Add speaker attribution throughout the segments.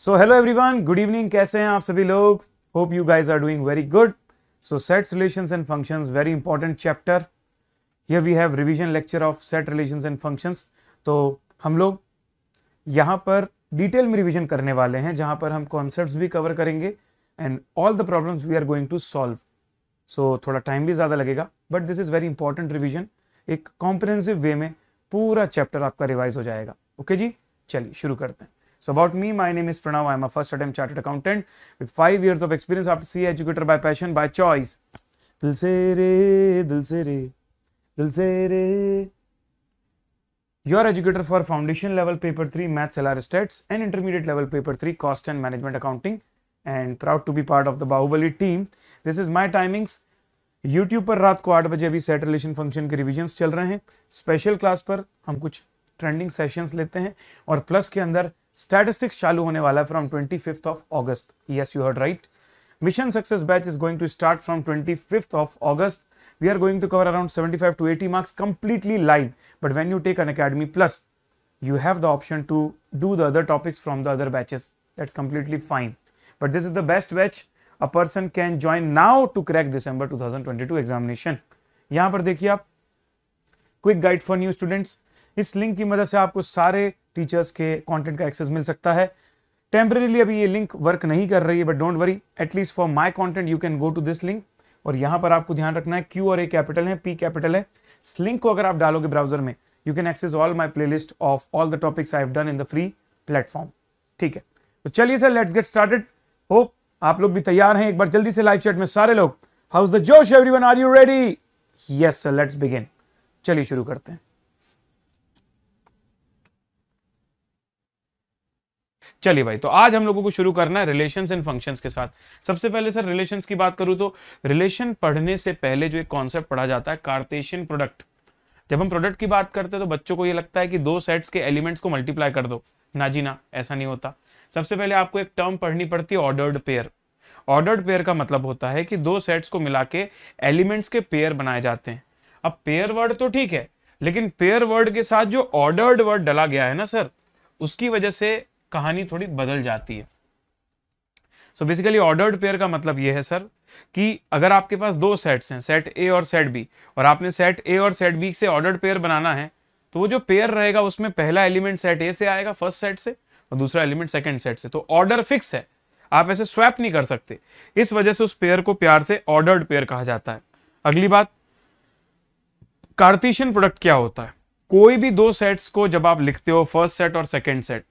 Speaker 1: सो hello everyone good evening कैसे हैं आप सभी लोग hope you guys are doing very good so set relations and functions very important chapter here we have revision lecture of set relations and functions तो हम लोग यहाँ पर डिटेल में रिवीजन करने वाले हैं जहाँ पर हम कॉन्सेप्ट भी कवर करेंगे and all the problems we are going to solve so थोड़ा टाइम भी ज़्यादा लगेगा but this is very important revision एक कॉम्प्रहेंसिव वे में पूरा चैप्टर आपका रिवाइज हो जाएगा ओके okay जी चलिए शुरू करते हैं So about me, my name is Pranav. I am a first attempt chartered accountant with five years of experience after CA educator by passion, by choice. Dil se re, dil se re, dil se re. your educator for foundation level paper three maths lr stats and intermediate level paper three cost and management accounting and proud to be part of the bahubali team this is my timings YouTube पर रात को आठ बजे अभी set relation function के revisions चल रहे हैं स्पेशल क्लास पर हम कुछ ट्रेंडिंग सेशंस लेते हैं और प्लस के अंदर स्टैटिस्टिक्स चालू होने वाला है from twenty fifth of August yes you heard right mission success batch is going to start from twenty fifth of August we are going to cover around seventy five to eighty marks completely live but when you take Unacademy plus you have the option to do the other topics from the other batches that's completely fine but this is the best batch a person can join now to crack December two thousand twenty two examination यहां पर देखिए आप quick guide for new students इस link की मदद से आपको सारे टीचर्स के कंटेंट का एक्सेस मिल सकता है टेम्परेली अभी ये लिंक वर्क नहीं कर रही है but don't worry at least for my content you can go to this link और यहां पर आपको ध्यान रखना है क्यू और ए कैपिटल है पी कैपिटल है इस लिंक को अगर आप डालोगे ब्राउजर में you can access all my playlist of all the topics I done in the free platform ठीक है तो चलिए sir let's get started hope आप लोग भी तैयार हैं एक बार जल्दी से लाइव चैट में सारे लोग how's the josh everyone are you ready yes sir let's begin चलिए शुरू करते हैं चलिए भाई तो आज हम लोगों को शुरू करना है रिलेशन एंड फंक्शन के साथ सबसे पहले सर रिलेशन की बात करूं तो रिलेशन पढ़ने से पहले जो एक कॉन्सेप्ट पढ़ा जाता है कार्टेशियन प्रोडक्ट जब हम प्रोडक्ट की बात करते हैं तो बच्चों को ये लगता है कि दो सेट्स के एलिमेंट्स को मल्टीप्लाई कर दो ना जी ना ऐसा नहीं होता सबसे पहले आपको एक टर्म पढ़नी पड़ती है ऑर्डर्ड पेयर ऑर्डर्ड पेयर का मतलब होता है कि दो सेट्स को मिला के एलिमेंट्स के पेयर बनाए जाते हैं अब पेयर वर्ड तो ठीक है लेकिन पेयर वर्ड के साथ जो ऑर्डर्ड वर्ड डला गया है ना सर उसकी वजह से कहानी थोड़ी बदल जाती है सो बेसिकली ऑर्डर्ड पेयर का मतलब यह है सर कि अगर आपके पास दो सेट्स हैं सेट ए और सेट बी और आपने सेट ए और सेट बी से ऑर्डर्ड पेयर बनाना है तो वो जो पेयर रहेगा उसमें पहला एलिमेंट सेट ए से आएगा फर्स्ट सेट से और दूसरा एलिमेंट सेकेंड सेट से तो ऑर्डर फिक्स है आप ऐसे स्वैप नहीं कर सकते इस वजह से उस पेयर को प्यार से ऑर्डर्ड पेयर कहा जाता है अगली बात कार्तिशियन प्रोडक्ट क्या होता है कोई भी दो सेट्स को जब आप लिखते हो फर्स्ट सेट और सेकेंड सेट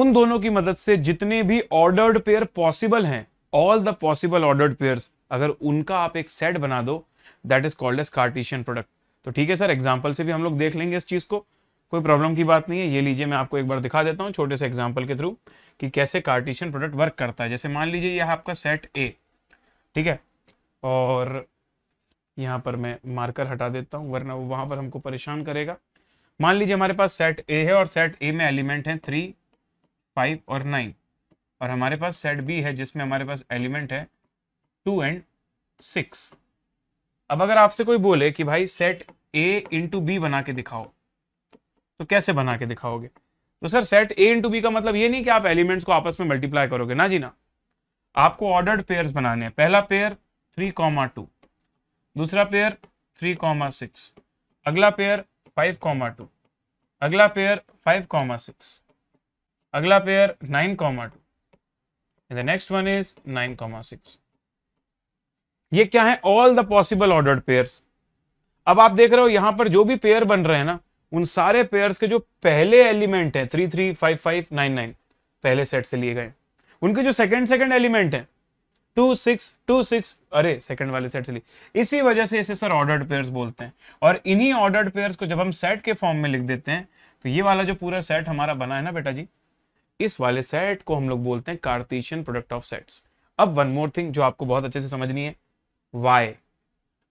Speaker 1: उन दोनों की मदद से जितने भी ऑर्डर्ड पेयर पॉसिबल हैं all the possible ordered pair अगर उनका आप एक सेट बना दो that is called as Cartesian product तो ठीक है सर एग्जाम्पल से भी हम लोग देख लेंगे इस चीज़ को कोई प्रॉब्लम की बात नहीं है ये लीजिए मैं आपको एक बार दिखा देता हूँ छोटे से एग्जाम्पल के थ्रू कि कैसे कार्टिशियन प्रोडक्ट वर्क करता है जैसे मान लीजिए यह आपका सेट ए ठीक है और यहाँ पर मैं मार्कर हटा देता हूँ वरना वो पर हमको परेशान करेगा मान लीजिए हमारे पास सेट ए है और सेट ए में एलिमेंट है थ्री फाइव और नाइन और हमारे पास सेट बी है जिसमें हमारे पास एलिमेंट है टू एंड सिक्स अब अगर आपसे कोई बोले कि भाई सेट ए इंटू बी बना के दिखाओ तो कैसे बना के दिखाओगे तो sir set A into B का मतलब ये नहीं कि आप एलिमेंट्स को आपस में मल्टीप्लाई करोगे ना जी ना आपको ऑर्डर्ड पेयर्स बनाने हैं पहला पेयर थ्री कॉमा टू दूसरा पेयर थ्री कॉमा सिक्स अगला पेयर फाइव कॉमा टू अगला पेयर फाइव कॉमा सिक्स अगला pair nine comma two and the next one is nine comma six ये क्या है all the possible ordered pair अब आप देख रहे हो यहां पर जो भी पेयर बन रहे हैं ना उन सारे पेयर के जो पहले एलिमेंट है three three five five nine nine पहले सेट से लिए गए उनके जो सेकंड सेकंड एलिमेंट है टू सिक्स टू सिक्स अरे सेकंड वाले सेट से लिए इसी वजह से इसे सर ऑर्डर्ड पेयर बोलते हैं और इन्हीं ऑर्डर्ड पेयर को जब हम सेट के फॉर्म में लिख देते हैं तो ये वाला जो पूरा सेट हमारा बना है ना बेटा जी इस वाले सेट को हम लोग बोलते हैं कार्टेशियन प्रोडक्ट ऑफ सेट्स अब वन मोर थिंग जो आपको बहुत अच्छे से समझनी है वाई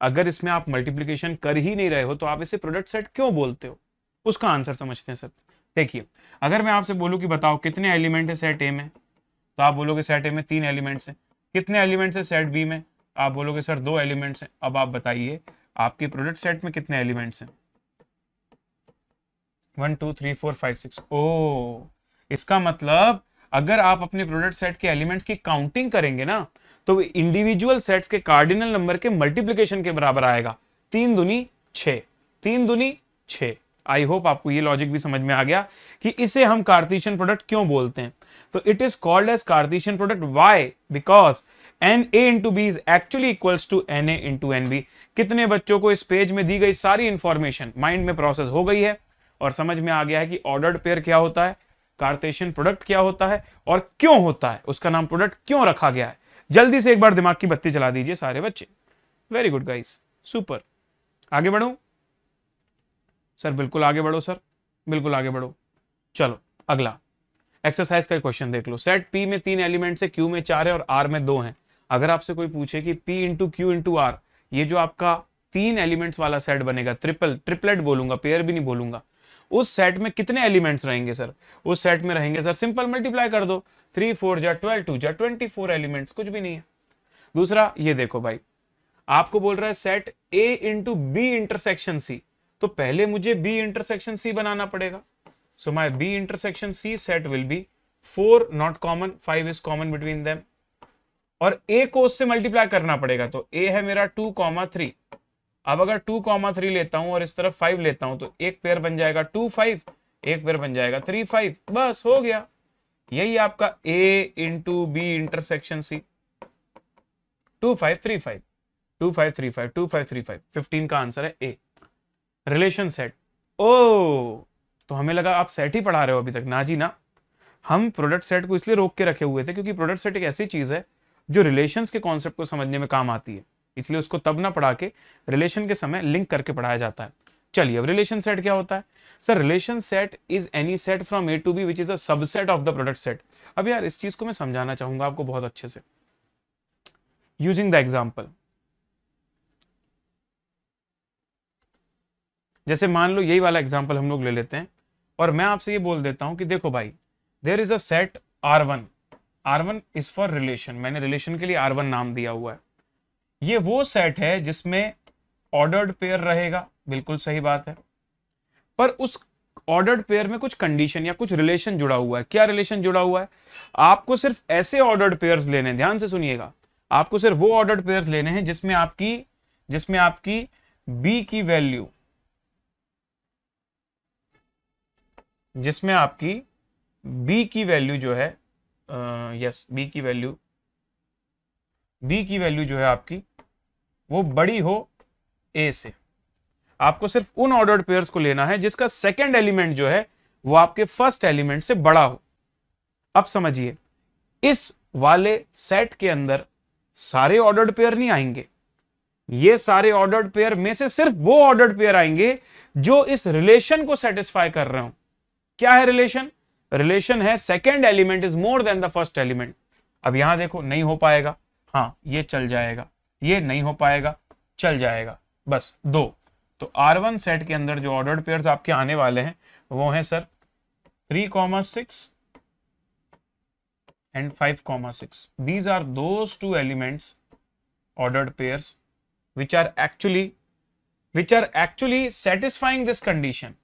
Speaker 1: अगर इसमें आप मल्टीप्लीकेशन कर ही नहीं रहे हो तो आप इसे प्रोडक्ट सेट क्यों बोलते हो उसका आंसर समझते हैं सर देखिए अगर मैं आपसे बोलूं कि बताओ कितने एलिमेंट है सेट ए में तो आप बोलोगे सेट ए में तीन एलिमेंट्स हैं कितने एलिमेंट्स है सेट बी में आप बोलोगे सर दो एलिमेंट्स हैं अब आप बताइए आपके प्रोडक्ट सेट में कितने एलिमेंट्स हैं one two three four five six ओ इसका मतलब अगर आप अपने प्रोडक्ट सेट के एलिमेंट्स की काउंटिंग करेंगे ना तो इंडिविजुअल सेट्स के कार्डिनल नंबर के मल्टीप्लीकेशन के बराबर आएगा तीन दुनी छ तीन दुनी छ आई होप आपको ये लॉजिक भी समझ में आ गया कि इसे हम कार्तिशियन प्रोडक्ट क्यों बोलते हैं तो it is called as Cartesian product why because n A into B is actually equals to n A into n B कितने बच्चों को इस पेज में दी गई सारी इंफॉर्मेशन माइंड में प्रोसेस हो गई है और समझ में आ गया है कि ऑर्डर्ड पेयर क्या होता है कार्टेशियन प्रोडक्ट क्या होता है और क्यों होता है उसका नाम प्रोडक्ट क्यों रखा गया है जल्दी से एक बार दिमाग की बत्ती चला दीजिए सारे बच्चे वेरी गुड गाइस सुपर आगे बढ़ू सर बिल्कुल आगे बढ़ो सर बिल्कुल आगे बढ़ो चलो अगला एक्सरसाइज का क्वेश्चन देख लो सेट पी में तीन एलिमेंट है क्यू में चार है और आर में दो है अगर आपसे कोई पूछे कि P into Q into R ये जो आपका तीन एलिमेंट्स वाला सेट बनेगा ट्रिपल ट्रिपलेट बोलूंगा पेयर भी नहीं बोलूंगा उस सेट में कितने एलिमेंट्स रहेंगे सर उस सेट में रहेंगे सर सिंपल मल्टीप्लाई कर दो थ्री फोर जा ट्वेल्व टू जा ट्वेंटी फोर एलिमेंट्स कुछ भी नहीं है दूसरा ये देखो भाई आपको बोल रहा है set A into B intersection C तो पहले मुझे बी इंटरसेक्शन सी बनाना पड़ेगा so my B intersection C set will be four not common five is common between them और ए को उससे मल्टीप्लाई करना पड़ेगा तो ए है मेरा टू कॉमा थ्री अब अगर टू कॉमा थ्री लेता हूं और इस तरफ फाइव लेता हूं तो एक पेयर बन जाएगा टू फाइव एक पेयर बन जाएगा थ्री फाइव बस हो गया यही आपका A into B intersection C two five three five two five three five two five three five fifteen का आंसर है ए रिलेशन सेट ओ तो हमें लगा आप सेट ही पढ़ा रहे हो अभी तक ना जी ना हम प्रोडक्ट सेट को इसलिए रोक के रखे हुए थे क्योंकि प्रोडक्ट सेट एक ऐसी चीज है जो रिलेशंस के कॉन्सेप्ट को समझने में काम आती है इसलिए उसको तब ना पढ़ा के रिलेशन के समय लिंक करके पढ़ाया जाता है चलिए अब रिलेशन सेट क्या होता है sir relation set is any set from A to B which is a subset of the product set अब यार इस चीज को मैं समझाना चाहूंगा आपको बहुत अच्छे से यूजिंग द एग्जाम्पल जैसे मान लो यही वाला एग्जाम्पल हम लोग ले लेते हैं और मैं आपसे ये बोल देता हूं कि देखो भाई there is a set R one R one is for relation मैंने रिलेशन के लिए आर वन नाम दिया हुआ है ये वो सेट है जिसमें ऑर्डर्ड पेयर रहेगा बिल्कुल सही बात है पर उस ऑर्डर्ड पेयर में कुछ कंडीशन या कुछ रिलेशन जुड़ा हुआ है क्या रिलेशन जुड़ा हुआ है आपको सिर्फ ऐसे ऑर्डर्ड पेयर लेने ध्यान से सुनिएगा आपको सिर्फ वो ऑर्डर्ड पेयर लेने हैं जिसमें आपकी जिसमें आपकी बी की वैल्यू जिसमें आपकी बी की वैल्यू जो है यस बी की वैल्यू बी की वैल्यू जो है आपकी वो बड़ी हो ए से आपको सिर्फ उन ऑर्डर्ड पेयर को लेना है जिसका सेकेंड एलिमेंट जो है वो आपके फर्स्ट एलिमेंट से बड़ा हो अब समझिए इस वाले सेट के अंदर सारे ऑर्डर्ड पेयर नहीं आएंगे ये सारे ऑर्डर्ड पेयर में से सिर्फ वो ऑर्डर्ड पेयर आएंगे जो इस रिलेशन को सेटिस्फाई कर रहे हो क्या है रिलेशन रिलेशन है second element is more than the first element अब यहां देखो नहीं हो पाएगा हाँ ये चल जाएगा ये नहीं हो पाएगा चल जाएगा बस दो तो R1 सेट के अंदर जो ऑर्डर्ड पेयर आपके आने वाले हैं वो है sir three comma six and five comma six these are those two elements order pair which are actually which are actually satisfying this condition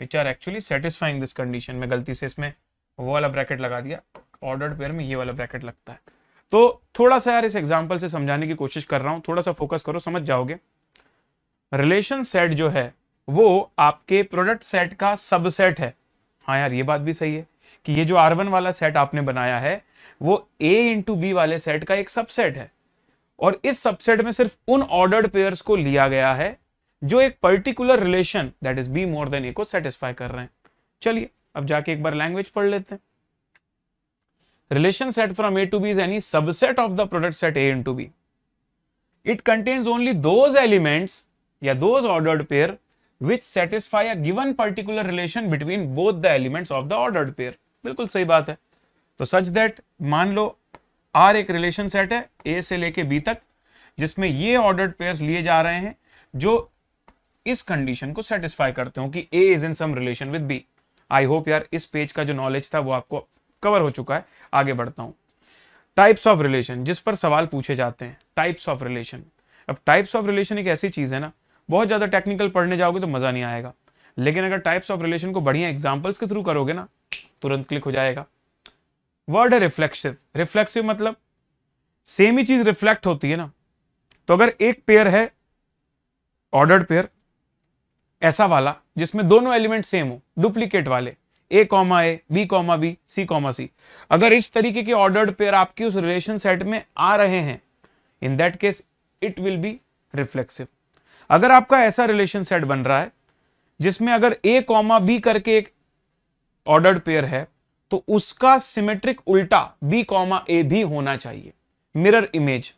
Speaker 1: which are actually satisfying this condition में गलती से इसमें वो वाला ब्रैकेट लगा दिया order pair में ये वाला ब्रैकेट लगता है तो थोड़ा सा यार इस एग्जाम्पल से समझाने की कोशिश कर रहा हूं थोड़ा सा फोकस करो समझ जाओगे रिलेशन सेट जो है वो आपके प्रोडक्ट सेट का सबसेट है हाँ यार ये बात भी सही है कि ये जो आर वाला सेट आपने बनाया है वो ए इंटू बी वाले सेट का एक सबसेट है और इस सबसेट में सिर्फ उन ऑर्डर्ड पेयर्स को लिया गया है जो एक particular relation that is B more than A को सेटिस्फाई कर रहे हैं चलिए अब जाके एक बार लैंग्वेज पढ़ लेते हैं relation set from A to B is any subset of the product set A into B. It contains only those elements, yeah, those ordered pair which satisfy a given particular relation between both the elements of the ordered pair. बिल्कुल सही बात है तो such that मान लो R एक relation set है A से लेके बी तक जिसमें ये ऑर्डर्ड पेयर्स लिए जा रहे हैं जो इस कंडीशन को सेटिस्फाई करते हो कि A is in some relation with B I hope यार इस पेज का जो नॉलेज था वो आपको कवर हो चुका है आगे बढ़ता हूं टाइप्स ऑफ रिलेशन जिस पर सवाल पूछे जाते हैं टाइप्स ऑफ रिलेशन अब टाइप्स ऑफ रिलेशन एक ऐसी चीज़ है ना बहुत ज़्यादा टेक्निकल पढ़ने जाओगे तो मज़ा नहीं आएगा लेकिन अगर टाइप्स ऑफ रिलेशन को बढ़िया एग्जाम्पल्स के थ्रू करोगे ना तुरंत क्लिक हो जाएगा वर्ड है रिफ्लेक्सिव रिफ्लेक्सिव मतलब सेम ही चीज़ रिफ्लेक्ट होती है ना तो अगर एक पेयर है ऑर्डर्ड पेयर ऐसा वाला जिसमें दोनों एलिमेंट सेम हो डुप्लीकेट वाले A comma A B comma B C comma C अगर इस तरीके के ऑर्डर्ड पेयर आपके उस रिलेशन सेट में आ रहे हैं in that case it will be reflexive अगर आपका ऐसा रिलेशन सेट बन रहा है जिसमें अगर ए कॉमा बी करके एक ऑर्डर्ड पेयर है तो उसका सिमेट्रिक उल्टा बी कॉमा ए भी होना चाहिए मिरर इमेज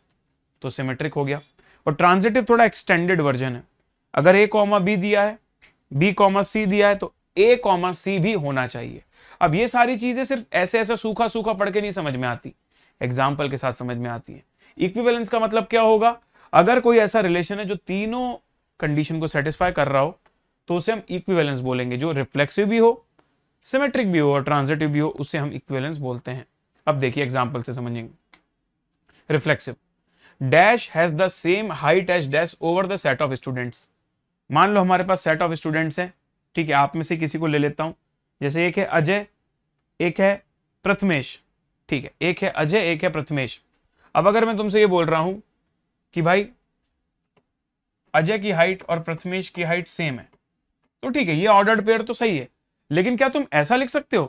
Speaker 1: तो सिमेट्रिक हो गया और ट्रांजिटिव थोड़ा एक्सटेंडेड वर्जन है अगर ए कॉमा बी दिया है बी कॉमा सी दिया है तो ए कॉमा सी भी होना चाहिए अब ये सारी चीजें सिर्फ ऐसे ऐसे सूखा सूखा पढ़ के नहीं समझ में आती एग्जाम्पल के साथ समझ में आती है इक्विवेलेंस का मतलब क्या होगा अगर कोई ऐसा रिलेशन है जो तीनों कंडीशन को सेटिस्फाई कर रहा हो तो उसे हम इक्विवेलेंस बोलेंगे जो रिफ्लेक्सिव भी हो सिमेट्रिक भी हो और ट्रांजिटिव भी हो उसे हम इक्विवेलेंस बोलते हैं अब देखिए एग्जाम्पल से समझेंगे reflexive dash has the same height as dash over the set of students मान लो हमारे पास सेट ऑफ स्टूडेंट्स हैं ठीक है आप में से किसी को ले लेता हूं जैसे एक है अजय एक है प्रथमेश ठीक है एक है अजय एक है प्रथमेश अब अगर मैं तुमसे ये बोल रहा हूं कि भाई अजय की हाइट और प्रथमेश की हाइट सेम है तो ठीक है ये ऑर्डर्ड पेयर तो सही है लेकिन क्या तुम ऐसा लिख सकते हो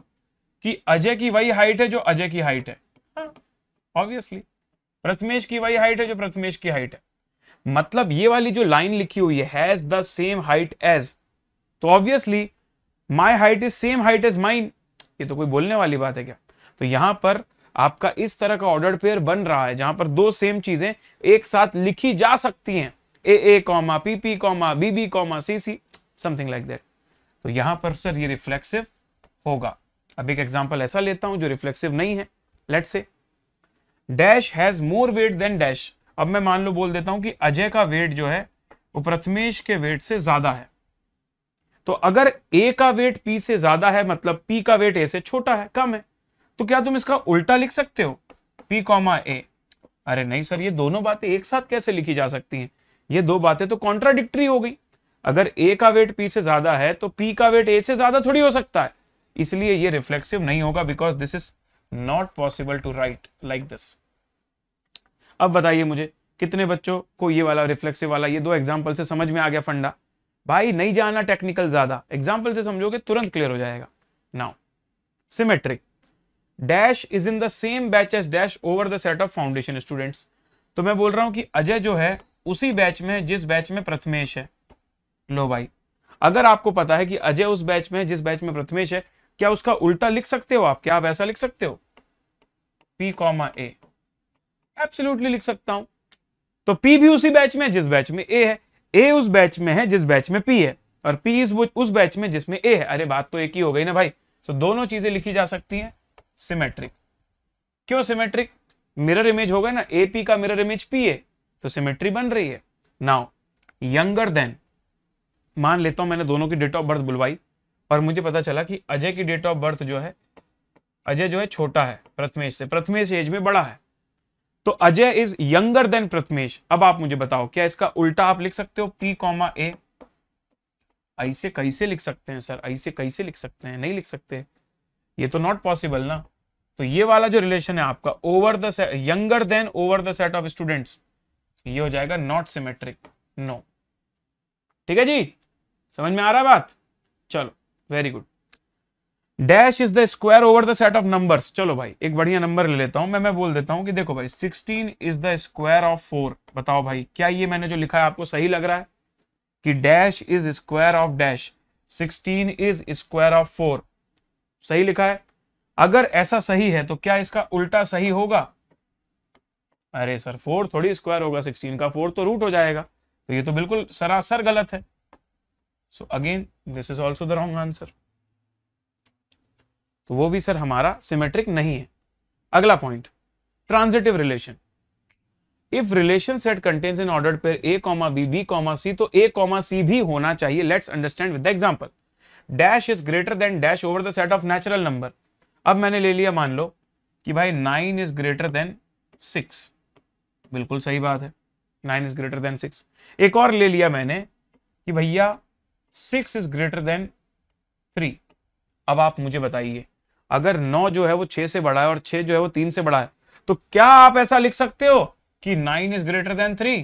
Speaker 1: कि अजय की वही हाइट है जो अजय की हाइट है ऑब्वियसली हाँ, प्रथमेश की वही हाइट है जो प्रथमेश की हाइट है मतलब ये वाली जो लाइन लिखी हुई है has the same height as तो obviously my height is same height is mine ये तो कोई बोलने वाली बात है क्या तो यहां पर आपका इस तरह का ऑर्डर पेयर बन रहा है जहां पर दो सेम चीजें एक साथ लिखी जा सकती हैं A A comma P P comma B B comma C C something like that तो यहां पर सर ये रिफ्लेक्सिव होगा अब एक एग्जाम्पल ऐसा लेता हूं जो रिफ्लेक्सिव नहीं है let say dash has more weight than dash अब मैं मान लो बोल देता हूं कि अजय का वेट जो है वो प्रथमेश के वेट से ज्यादा है तो अगर ए का वेट पी से ज्यादा है मतलब पी का वेट ए से छोटा है कम है तो क्या तुम इसका उल्टा लिख सकते हो पी कॉमा ए अरे नहीं सर ये दोनों बातें एक साथ कैसे लिखी जा सकती हैं ये दो बातें तो कॉन्ट्राडिक्टरी हो गई अगर ए का वेट पी से ज्यादा है तो पी का वेट ए से ज्यादा थोड़ी हो सकता है इसलिए ये रिफ्लेक्सिव नहीं होगा because this is not possible to write like this अब बताइए मुझे कितने बच्चों को ये वाला रिफ्लेक्सिव वाला ये दो एग्जाम्पल से समझ में आ गया फंडा भाई नहीं जाना टेक्निकल ज्यादा एग्जाम्पल से समझोगे तुरंत क्लियर हो जाएगा now symmetric dash is in the same batch as dash over the set of foundation students तो मैं बोल रहा हूं कि अजय जो है उसी बैच में जिस बैच में प्रथमेश है लो भाई अगर आपको पता है कि अजय उस बैच में जिस बैच में प्रथमेश है क्या उसका उल्टा लिख सकते हो आप क्या आप ऐसा लिख सकते हो पी कॉमा ए लिख सकता हूं तो पी भी उसी बैच में जिस बैच में ए है ए उस बैच में है जिस बैच में पी है और पी इस उस बैच में जिसमें ए है अरे बात तो एक ही हो गई ना भाई तो दोनों चीजें लिखी जा सकती हैं सिमेट्रिक क्यों सिमेट्रिक मिरर इमेज हो गए ना ए पी का मिरर इमेज पी है तो सिमेट्री बन रही है नाउ यंगर देन मान लेता हूं मैंने दोनों की डेट ऑफ बर्थ बुलवाई और मुझे पता चला कि अजय की डेट ऑफ बर्थ जो है अजय जो है छोटा है प्रथमेश से प्रथमेश एज में बड़ा है तो Ajay is younger than Prathamesh अब आप मुझे बताओ क्या इसका उल्टा आप लिख सकते हो पी कॉमा ए ऐसे कैसे लिख सकते हैं सर ऐसे कैसे लिख सकते हैं नहीं लिख सकते ये तो नॉट पॉसिबल ना तो ये वाला जो रिलेशन है आपका over the younger than over the set of students ये हो जाएगा नॉट सिमेट्रिक नो ठीक है जी समझ में आ रहा है बात चलो very good dash is the square over the set of number चलो भाई एक बढ़िया नंबर ले लेता हूं मैं मैं बोल देता हूं कि देखो भाई 16 इज द स्क्वायर ऑफ 4 बताओ भाई क्या ये मैंने जो लिखा है आपको सही लग रहा है कि dash is square of dash 16 is square of 4 सही लिखा है अगर ऐसा सही है तो क्या इसका उल्टा सही होगा अरे सर फोर थोड़ी स्क्वायर होगा सिक्सटीन का फोर तो रूट हो जाएगा तो ये तो बिल्कुल सरासर गलत है so again this is also the wrong answer तो वो भी सर हमारा सिमेट्रिक नहीं है अगला point transitive relation if relation set contains in order pair A comma B B comma C तो ए कॉमा सी भी होना चाहिए let's understand with example dash is greater then dash over the set of natural number अब मैंने ले लिया मान लो कि भाई nine is greater than six बिल्कुल सही बात है nine is greater than six एक और ले लिया मैंने कि भैया six is greater than three अब आप मुझे बताइए अगर नौ जो है वो छह से बड़ा है और छह जो है वो तीन से बड़ा है तो क्या आप ऐसा लिख सकते हो कि nine is greater than three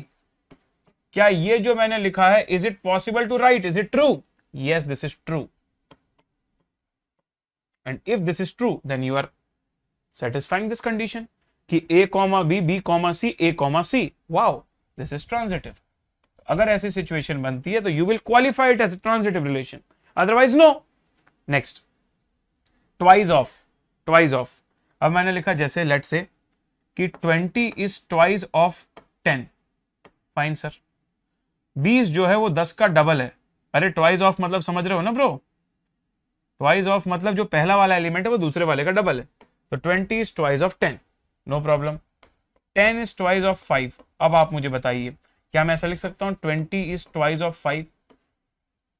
Speaker 1: क्या ये जो मैंने लिखा है is it possible to write is it true yes this is true and if this is true then you are satisfying this condition कि A comma B B comma C A comma C wow this is transitive अगर ऐसी situation बनती है तो you will qualify it as transitive relation otherwise no next twice of twice of अब मैंने लिखा जैसे लेट से कि 20 is twice of 10 fine sir 20 जो है वो 10 का डबल है अरे ट्वाइस ऑफ मतलब समझ रहे हो ना ब्रो ट्वाइस ऑफ मतलब जो पहला वाला एलिमेंट है वो दूसरे वाले का डबल है तो 20 is twice of 10 no problem 10 is twice of 5 अब आप मुझे बताइए क्या मैं ऐसा लिख सकता हूं 20 इज ट्वाइस ऑफ 5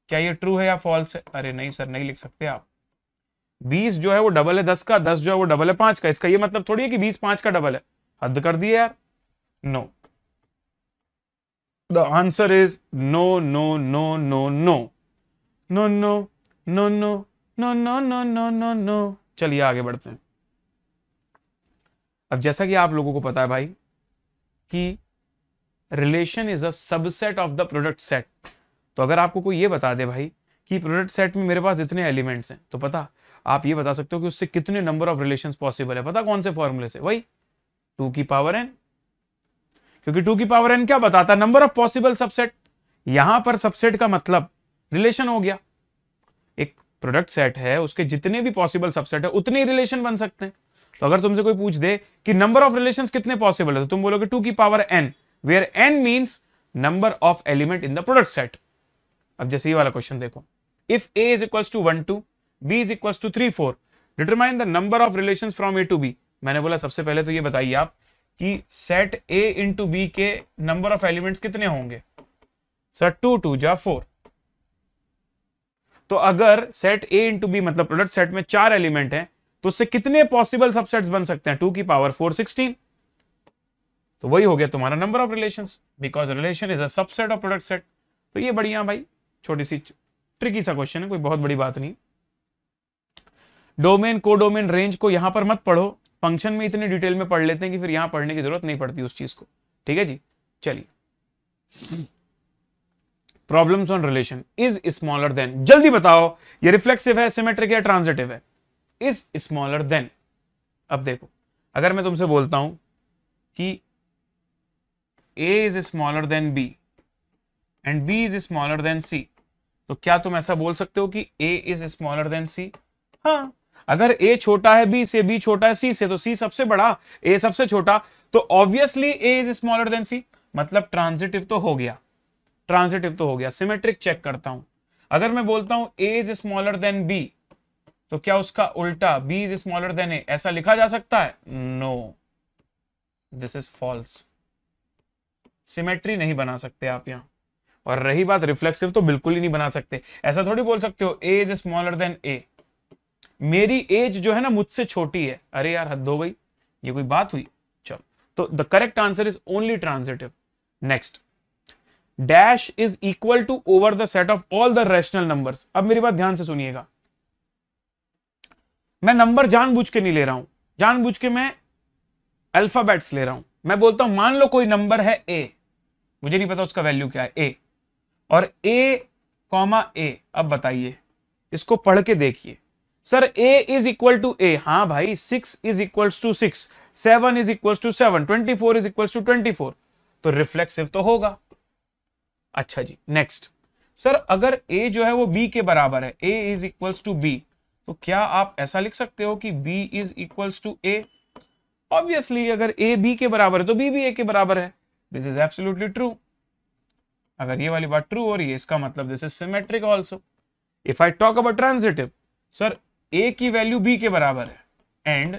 Speaker 1: क्या ये ट्रू है या फॉल्स है अरे नहीं सर नहीं लिख सकते आप बीस जो है वो डबल है दस का दस जो है वो डबल है पांच का इसका ये मतलब थोड़ी है कि बीस पांच का डबल है हद कर दिए यार no the answer is no no no no no no no no no no no no no no no चलिए आगे बढ़ते हैं अब जैसा कि आप लोगों को पता है भाई कि relation is a subset of the product set तो अगर आपको कोई ये बता दे भाई कि प्रोडक्ट सेट में मेरे पास इतने एलिमेंट्स हैं तो पता आप ये बता सकते हो कि उससे कितने नंबर ऑफ रिलेशन पॉसिबल है पता कौन से फॉर्मूले से वही टू की पावर एन क्योंकि टू की पावर एन क्या बताता है नंबर ऑफ पॉसिबल सबसेट यहां पर सबसेट का मतलब रिलेशन हो गया एक प्रोडक्ट सेट है उसके जितने भी पॉसिबल सबसेट है उतने ही रिलेशन बन सकते हैं तो अगर तुमसे कोई पूछ दे कि नंबर ऑफ रिलेशन कितने पॉसिबल है तो तुम बोलोगे टू की power N where N means number of element in the product set अब जैसे ये वाला क्वेश्चन देखो if A is equals to one two b is equals to three four determine the number of relation from A to B मैंने बोला सबसे पहले तो ये बताइए आप कि सेट a इंटू बी के नंबर ऑफ एलिमेंट्स कितने होंगे सर 2 2 जा 4 तो अगर सेट a इंटू बी मतलब प्रोडक्ट सेट में चार एलिमेंट हैं तो उससे कितने पॉसिबल सबसेट्स बन सकते हैं टू की पावर फोर सिक्सटीन तो वही हो गया तुम्हारा number of relation because relation is a subset of product set तो ये बढ़िया भाई छोटी सी ट्रिकी सा क्वेश्चन है कोई बहुत बड़ी बात नहीं डोमेन को डोमेन रेंज को यहां पर मत पढ़ो फंक्शन में इतने डिटेल में पढ़ लेते हैं कि फिर यहां पढ़ने की जरूरत नहीं पड़ती उस चीज को ठीक है जी चलिए problems on relation is smaller than जल्दी बताओ ये रिफ्लेक्सिव है सिमेट्रिक है ट्रांजिटिव है इज स्मॉलर देन अब देखो अगर मैं तुमसे बोलता हूं कि A is smaller than B and B is smaller than C तो क्या तुम ऐसा बोल सकते हो कि A is smaller than C हाँ अगर ए छोटा है बी से बी छोटा है सी से तो सी सबसे बड़ा ए सबसे छोटा तो obviously A is smaller than C मतलब ट्रांजिटिव तो हो गया ट्रांजिटिव तो हो गया सिमेट्रिक चेक करता हूं अगर मैं बोलता हूं A is smaller than B तो क्या उसका उल्टा B is smaller than A ऐसा लिखा जा सकता है no this is false symmetry नहीं बना सकते आप यहां और रही बात रिफ्लेक्सिव तो बिल्कुल ही नहीं बना सकते ऐसा थोड़ी बोल सकते हो A is smaller than A मेरी एज जो है ना मुझसे छोटी है अरे यार हद हो गई ये कोई बात हुई चलो तो the correct answer is only transitive next dash is equal to over the set of all the rational numbers अब मेरी बात ध्यान से सुनिएगा मैं नंबर जानबूझ के नहीं ले रहा हूं जानबूझ के मैं अल्फाबेट्स ले रहा हूं मैं बोलता हूं मान लो कोई नंबर है ए मुझे नहीं पता उसका वैल्यू क्या है ए और ए कॉमा ए अब बताइए इसको पढ़ के देखिए sir A is equal to A हाँ भाई six is equal to six seven is equal to seven twenty four is equal to twenty four तो रिफ्लेक्सिव तो होगा अच्छा जी नेक्स्ट सर अगर ए जो है वो बी के बराबर है A is equals to B तो क्या आप ऐसा लिख सकते हो कि B is equals to A obviously अगर ए बी के बराबर है तो बी भी ए के बराबर है दिस इज एब्सोल्युटली ट्रू अगर ये वाली बात ट्रू हो रही है इसका मतलब this is symmetric also if I talk about transitive sir A की वैल्यू बी के बराबर है and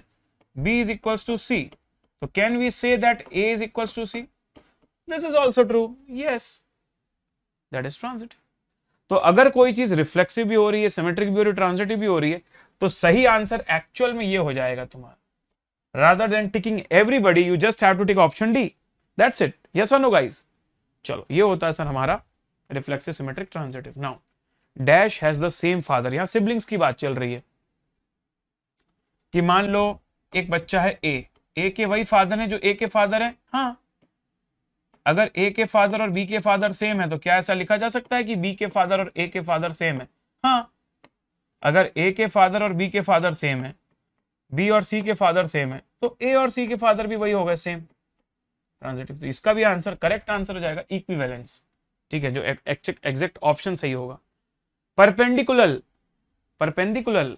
Speaker 1: B is equal to C तो can we say that A is equal to C this is also true yes that is transitive तो अगर कोई चीज reflexive भी हो रही है सिमेट्रिक भी हो रही है ट्रांसिटिव भी हो रही है तो सही आंसर एक्चुअल में ये हो जाएगा तुम्हारा rather than ticking everybody you just have to tick option D that's it yes और नो गाइस चलो ये होता है सर हमारा reflexive symmetric transitive now dash has the same father यहां सिबलिंग्स की बात चल रही है कि मान लो एक बच्चा है ए ए के वही फादर है जो ए के फादर है हाँ अगर ए के फादर और बी के फादर सेम है तो क्या ऐसा लिखा जा सकता है कि बी के फादर और ए के फादर सेम है हाँ अगर ए के फादर और बी के फादर सेम है बी और सी के फादर सेम है तो ए और सी के फादर भी वही हो गए सेम ट्रांजिटिव तो इसका भी आंसर करेक्ट आंसर हो जाएगा इक्विवेलेंस ठीक है जो एग्जैक्ट ऑप्शन सही होगा परपेंडिकुलर परपेंडिकुलर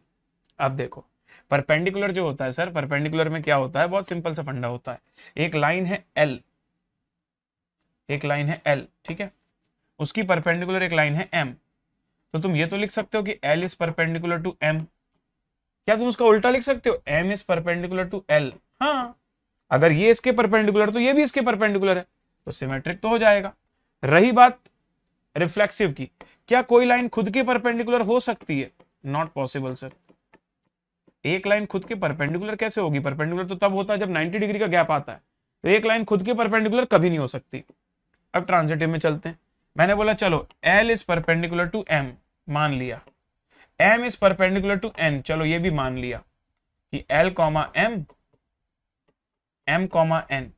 Speaker 1: आप देखो परपेंडिकुलर जो होता है सर परपेंडिकुलर में क्या होता है बहुत सिंपल सा फंडा होता है एक लाइन है एल एक लाइन है एल ठीक है उसकी परपेंडिकुलर एक लाइन है एम तो तुम ये तो लिख सकते हो कि L is perpendicular to M क्या तुम उसका उल्टा लिख सकते हो M is perpendicular to L हाँ अगर ये इसके परपेंडिकुलर तो ये भी इसके परपेंडिकुलर है तो सिमेट्रिक तो हो जाएगा रही बात रिफ्लेक्सिव की क्या कोई लाइन खुद के परपेंडिकुलर हो सकती है नॉट पॉसिबल सर एक लाइन खुद के परपेंडिकुलर कैसे होगी परपेंडिकुलर तो तब होता है जब 90 डिग्री का गैप आता है तो एक लाइन खुद के परपेंडिकुलर कभी नहीं हो सकती अब ट्रांजिटिव में चलते हैं मैंने बोला चलो L is perpendicular to M मान लिया M is perpendicular to N चलो ये भी मान लिया कि L comma M M comma N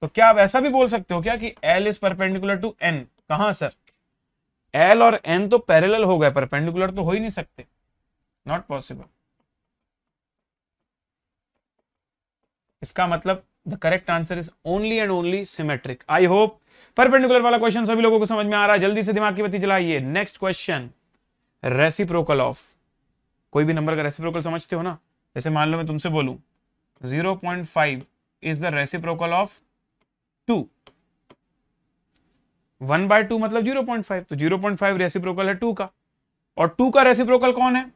Speaker 1: तो क्या आप ऐसा भी बोल सकते हो क्या कि L is perpendicular to N कहा सर एल और एन तो पैरेलल हो गए परपेंडिकुलर तो हो ही नहीं सकते नॉट पॉसिबल इसका मतलब the correct answer is only and only symmetric I hope perpendicular वाला क्वेश्चन सभी लोगों को समझ में आ रहा है जल्दी से दिमाग की बत्ती जलाइए नेक्स्ट क्वेश्चन रेसिप्रोकल ऑफ कोई भी नंबर का रेसिप्रोकल समझते हो ना जैसे मान लो मैं तुमसे बोलूं 0.5 is the reciprocal of 2 1 by two मतलब 0.5 तो 0.5 रेसिप्रोकल है 2 का और 2 का रेसिप्रोकल कौन है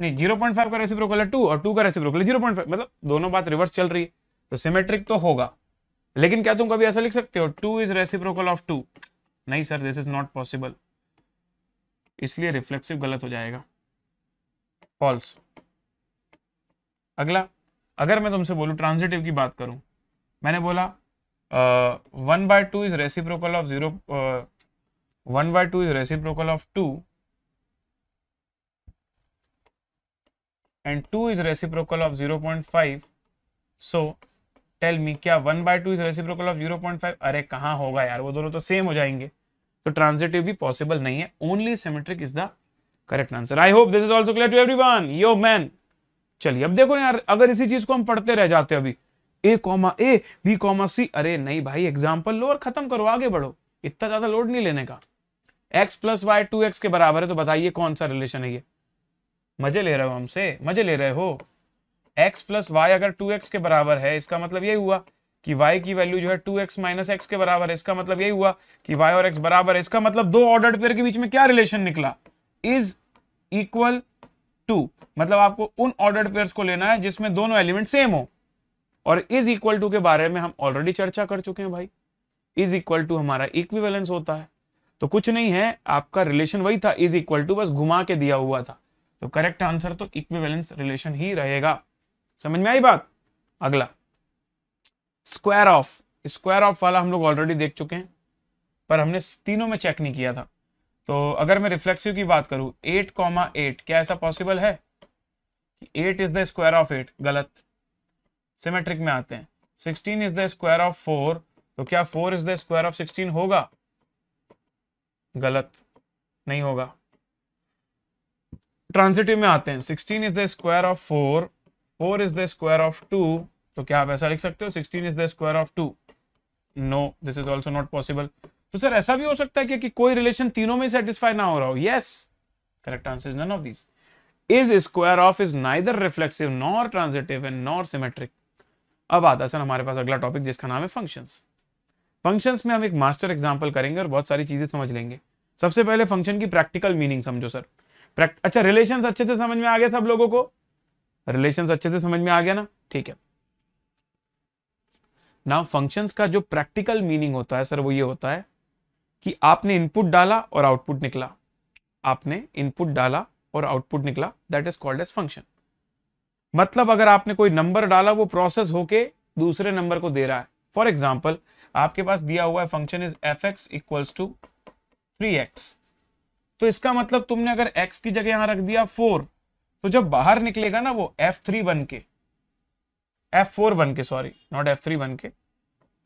Speaker 1: नहीं जीरो पॉइंट फाइव का रेसिप्रोकल है टू और टू का रेसिप्रोकल है जीरो पॉइंट फाइव मतलब दोनों बात रिवर्स चल रही है तो सिमेट्रिक तो होगा लेकिन क्या तुम कभी ऐसा लिख सकते हो two is reciprocal of two नहीं sir this is not possible इसलिए रिफ्लेक्सिव गलत हो जाएगा फॉल्स अगला अगर मैं तुमसे बोलूं ट्रांजिटिव की बात करूं मैंने बोला one by two is reciprocal of zero one by two is reciprocal of two and 2 is reciprocal of 0.5 so tell me क्या one by two is reciprocal of zero point five अरे कहाँ होगा यार वो दोनों तो सेम हो जाएंगे तो ट्रांजिटिव भी पॉसिबल नहीं है only symmetric is the correct answer I hope this is also clear to everyone yo man चलिए अब देखो यार अगर इसी चीज को हम पढ़ते रह जाते अभी A comma A B comma C अरे नहीं भाई एग्जाम्पल लो और खत्म करो आगे बढ़ो इतना ज्यादा लोड नहीं लेने का X plus Y two X के बराबर है तो बताइए कौन सा रिलेशन है ये मजे ले रहे हो हमसे मजे ले रहे हो x प्लस वाई अगर 2x के बराबर है इसका मतलब ये हुआ कि y की वैल्यू जो है 2x माइनस एक्स के बराबर है इसका मतलब ये हुआ कि y और x बराबर है इसका मतलब दो ऑर्डर्ड पेयर के बीच में क्या रिलेशन निकला इज इक्वल टू मतलब आपको उन ऑर्डर्ड पेयर को लेना है जिसमें दोनों एलिमेंट सेम हो और इज इक्वल टू के बारे में हम ऑलरेडी चर्चा कर चुके हैं भाई इज इक्वल टू हमारा इक्विवेलेंस होता है तो कुछ नहीं है आपका रिलेशन वही था इज इक्वल टू बस घुमा के दिया हुआ था तो करेक्ट आंसर तो इक्विवेलेंस रिलेशन ही रहेगा समझ में आई बात अगला स्क्वायर ऑफ स्क्वायर ऑफ वाला हम लोग ऑलरेडी देख चुके हैं पर हमने तीनों में चेक नहीं किया था तो अगर मैं रिफ्लेक्सिव की बात करूं एट कॉमा एट क्या ऐसा पॉसिबल है eight is the square of eight गलत सिमेट्रिक में आते हैं sixteen is the square of four तो क्या four is the square of sixteen होगा गलत नहीं होगा ट्रांसिटिव में आते हैं sixteen is the square of four four is the square of two तो क्या आप ऐसा लिख सकते हो sixteen is the square of two no this is also not possible तो सर ऐसा भी हो सकता है कि, कि कोई रिलेशन तीनों में सेटिस्फाई ना हो रहा हो yes correct answer is none of this is square of is neither reflexive nor transitive and nor symmetric अब आता है सर हमारे पास अगला टॉपिक जिसका नाम है फंक्शंस फंक्शंस में हम एक मास्टर एग्जांपल करेंगे और बहुत सारी चीजें समझ लेंगे सबसे पहले फंक्शन की प्रैक्टिकल मीनिंग समझो सर अच्छा रिलेशन अच्छे से समझ में आ गया सब लोगों को रिलेशन अच्छे से समझ में आ गया ना ठीक है ना फंक्शन का जो प्रैक्टिकल मीनिंग होता है सर वो ये होता है कि आपने इनपुट डाला और आउटपुट निकला आपने इनपुट डाला और आउटपुट निकला that is called as function मतलब अगर आपने कोई नंबर डाला वो प्रोसेस होके दूसरे नंबर को दे रहा है फॉर एग्जाम्पल आपके पास दिया हुआ है function is f x equals to three x तो इसका मतलब तुमने अगर x की जगह यहां रख दिया फोर तो जब बाहर निकलेगा ना वो F3 बन के एफ फोर बन के सॉरी नॉट एफ थ्री बन के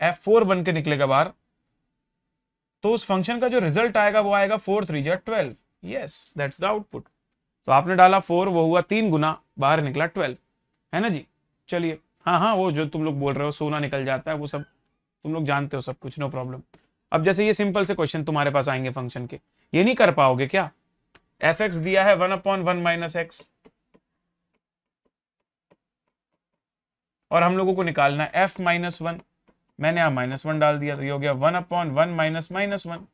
Speaker 1: एफ फोर बन के निकलेगा बाहर तो उस फंक्शन का जो रिजल्ट आएगा वो आएगा फोर थ्री जो twelve yes that's the output तो आपने डाला फोर वो हुआ तीन गुना बाहर निकला ट्वेल्व है ना जी चलिए हाँ हाँ वो जो तुम लोग बोल रहे हो सोना निकल जाता है वो सब तुम लोग जानते हो सब कुछ नो प्रॉब्लम अब जैसे ये सिंपल से क्वेश्चन तुम्हारे पास आएंगे फंक्शन के ये नहीं कर पाओगे क्या एफ एक्स दिया है one upon one minus x और हम लोगों को निकालना एफ माइनस वन मैंने यहां माइनस वन डाल दिया तो ये हो गया one upon one minus minus one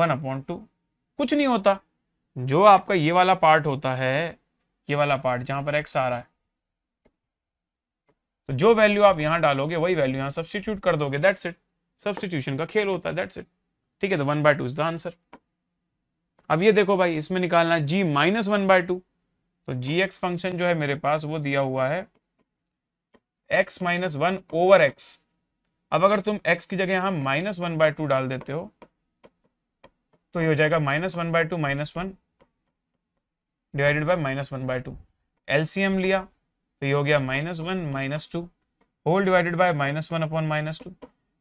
Speaker 1: one upon two कुछ नहीं होता जो आपका ये वाला पार्ट होता है ये वाला पार्ट जहां पर एक्स आ रहा है तो जो वैल्यू आप यहां डालोगे वही वैल्यू यहां सब्सटीट्यूट कर दोगे दैट्स इट सब्सटीट्यूशन का खेल होता है इट ठीक है तो one by two is the answer अब ये देखो भाई इसमें निकालना है g minus one by two तो जी एक्स फंक्शन जो है मेरे पास वो दिया हुआ है x minus one over x अब अगर तुम एक्स की जगह यहां माइनस वन बाय टू डाल देते हो तो ये हो जाएगा minus one by two minus one divided by minus one by two LCM लिया तो ये हो गया minus one minus two whole divided by minus one upon minus two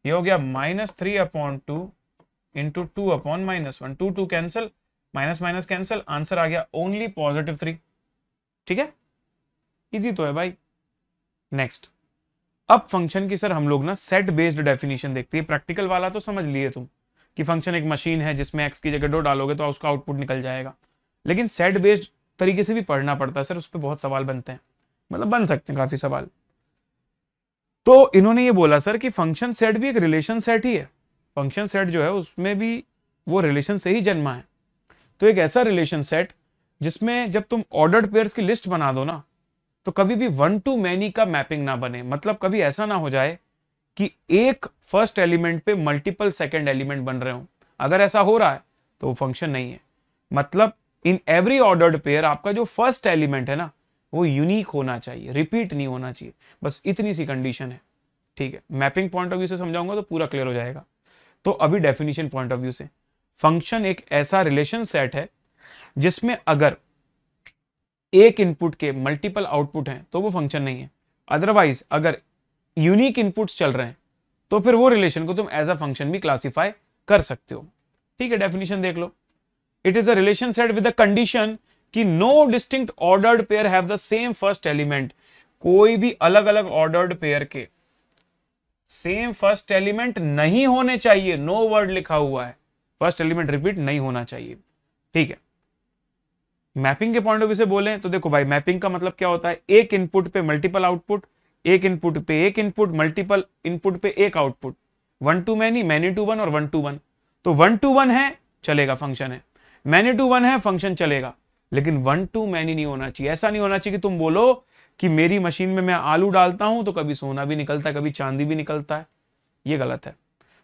Speaker 1: ये हो गया minus three upon two into two upon minus one two two cancel minus minus cancel answer आ गया ओनली पॉजिटिव थ्री ठीक है easy तो है भाई नेक्स्ट अब फंक्शन की सर हम लोग ना सेट बेस्ड डेफिनेशन देखते हैं प्रैक्टिकल वाला तो समझ लिए तुम कि फंक्शन एक मशीन है जिसमें एक्स की जगह डो डालोगे तो उसका आउटपुट निकल जाएगा लेकिन सेट बेस्ड तरीके से भी पढ़ना पड़ता है सर उस पर बहुत सवाल बनते हैं मतलब बन सकते हैं काफ़ी सवाल तो इन्होंने ये बोला सर कि फंक्शन सेट भी एक रिलेशन सेट ही है फंक्शन सेट जो है उसमें भी वो रिलेशन से ही जन्मा है तो एक ऐसा रिलेशन सेट जिसमें जब तुम ऑर्डर्ड पेयर्स की लिस्ट बना दो ना तो कभी भी वन टू मैनी का मैपिंग ना बने मतलब कभी ऐसा ना हो जाए कि एक फर्स्ट एलिमेंट पे मल्टीपल सेकेंड एलिमेंट बन रहे हो अगर ऐसा हो रहा है तो वो फंक्शन नहीं है मतलब इन एवरी ऑर्डर्ड पेयर आपका जो फर्स्ट एलिमेंट है ना वो यूनिक होना चाहिए रिपीट नहीं होना चाहिए बस इतनी सी कंडीशन है ठीक है मैपिंग पॉइंट ऑफ व्यू से समझाऊंगा तो पूरा क्लियर हो जाएगा तो अभी डेफिनेशन पॉइंट ऑफ व्यू से फंक्शन एक ऐसा रिलेशन सेट है जिसमें अगर एक इनपुट के मल्टीपल आउटपुट हैं तो वो फंक्शन नहीं है अदरवाइज अगर यूनिक इनपुट्स चल रहे हैं तो फिर वो रिलेशन को तुम एज अ फंक्शन भी क्लासीफाई कर सकते हो ठीक है डेफिनेशन देख लो it is a relation set with a condition कि no distinct ordered pair have the same first element कोई भी अलग अलग ऑर्डर्ड पेयर के सेम फर्स्ट एलिमेंट नहीं होने चाहिए नो no वर्ड लिखा हुआ है फर्स्ट एलिमेंट रिपीट नहीं होना चाहिए ठीक है मैपिंग के पॉइंट ऑफ व्यू से बोले तो देखो भाई मैपिंग का मतलब क्या होता है एक इनपुट पे मल्टीपल आउटपुट एक इनपुट पे एक इनपुट मल्टीपल इनपुट पे एक output one to many many to one और वन टू वन तो वन टू वन है चलेगा फंक्शन है मैनी टू वन है फंक्शन चलेगा लेकिन वन टू मैनी नहीं होना चाहिए ऐसा नहीं होना चाहिए कि तुम बोलो कि मेरी मशीन में मैं आलू डालता हूं तो कभी सोना भी निकलता है कभी चांदी भी निकलता है ये गलत है